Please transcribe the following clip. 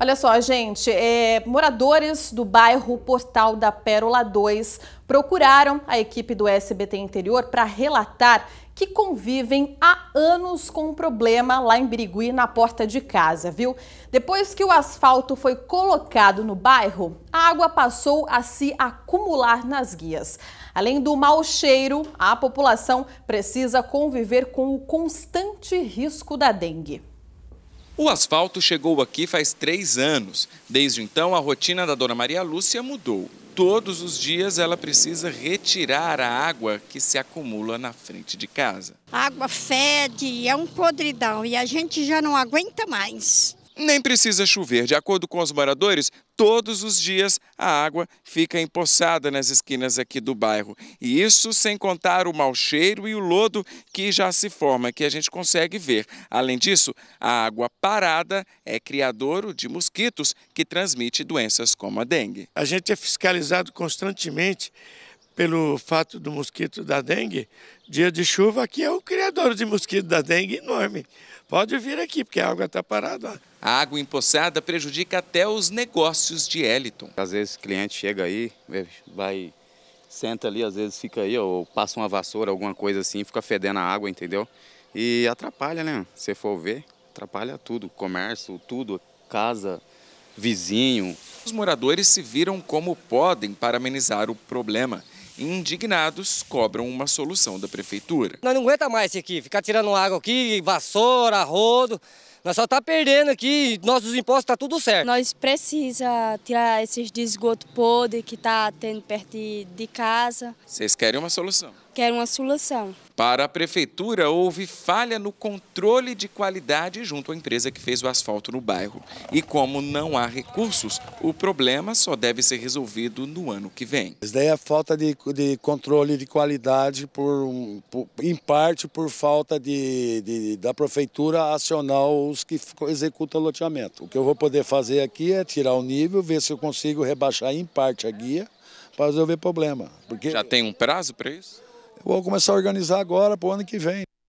Olha só, gente, é, moradores do bairro Portal da Pérola 2 procuraram a equipe do SBT Interior para relatar que convivem há anos com um problema lá em Birigui, na porta de casa, viu? Depois que o asfalto foi colocado no bairro, a água passou a se acumular nas guias. Além do mau cheiro, a população precisa conviver com o constante risco da dengue. O asfalto chegou aqui faz três anos. Desde então, a rotina da dona Maria Lúcia mudou. Todos os dias ela precisa retirar a água que se acumula na frente de casa. A água fede, é um podridão e a gente já não aguenta mais. Nem precisa chover. De acordo com os moradores, todos os dias a água fica empoçada nas esquinas aqui do bairro. E isso sem contar o mau cheiro e o lodo que já se forma, que a gente consegue ver. Além disso, a água parada é criadouro de mosquitos que transmite doenças como a dengue. A gente é fiscalizado constantemente pelo fato do mosquito da dengue, dia de chuva aqui é o criador de mosquito da dengue enorme. Pode vir aqui, porque a água está parada. A água empoçada prejudica até os negócios de Eliton. Às vezes o cliente chega aí, vai, senta ali, às vezes fica aí, ou passa uma vassoura, alguma coisa assim, fica fedendo a água, entendeu? E atrapalha, né? Se for ver, atrapalha tudo, comércio, tudo, casa, vizinho. Os moradores se viram como podem para amenizar o problema indignados cobram uma solução da prefeitura. Nós não aguenta mais isso aqui, ficar tirando água aqui, vassoura, rodo. Nós só está perdendo aqui, nossos impostos está tudo certo. Nós precisa tirar esses esgoto podre que está tendo perto de, casa. Vocês querem uma solução? Quero uma solução. Para a prefeitura, houve falha no controle de qualidade junto à empresa que fez o asfalto no bairro. E como não há recursos, o problema só deve ser resolvido no ano que vem. Isso daí é falta de, de controle de qualidade, por, por, em parte por falta de, de da prefeitura acionar os órgãos que executam loteamento. O que eu vou poder fazer aqui é tirar o nível, ver se eu consigo rebaixar em parte a guia para resolver problema. Porque Já tem um prazo para isso? Eu vou começar a organizar agora para o ano que vem.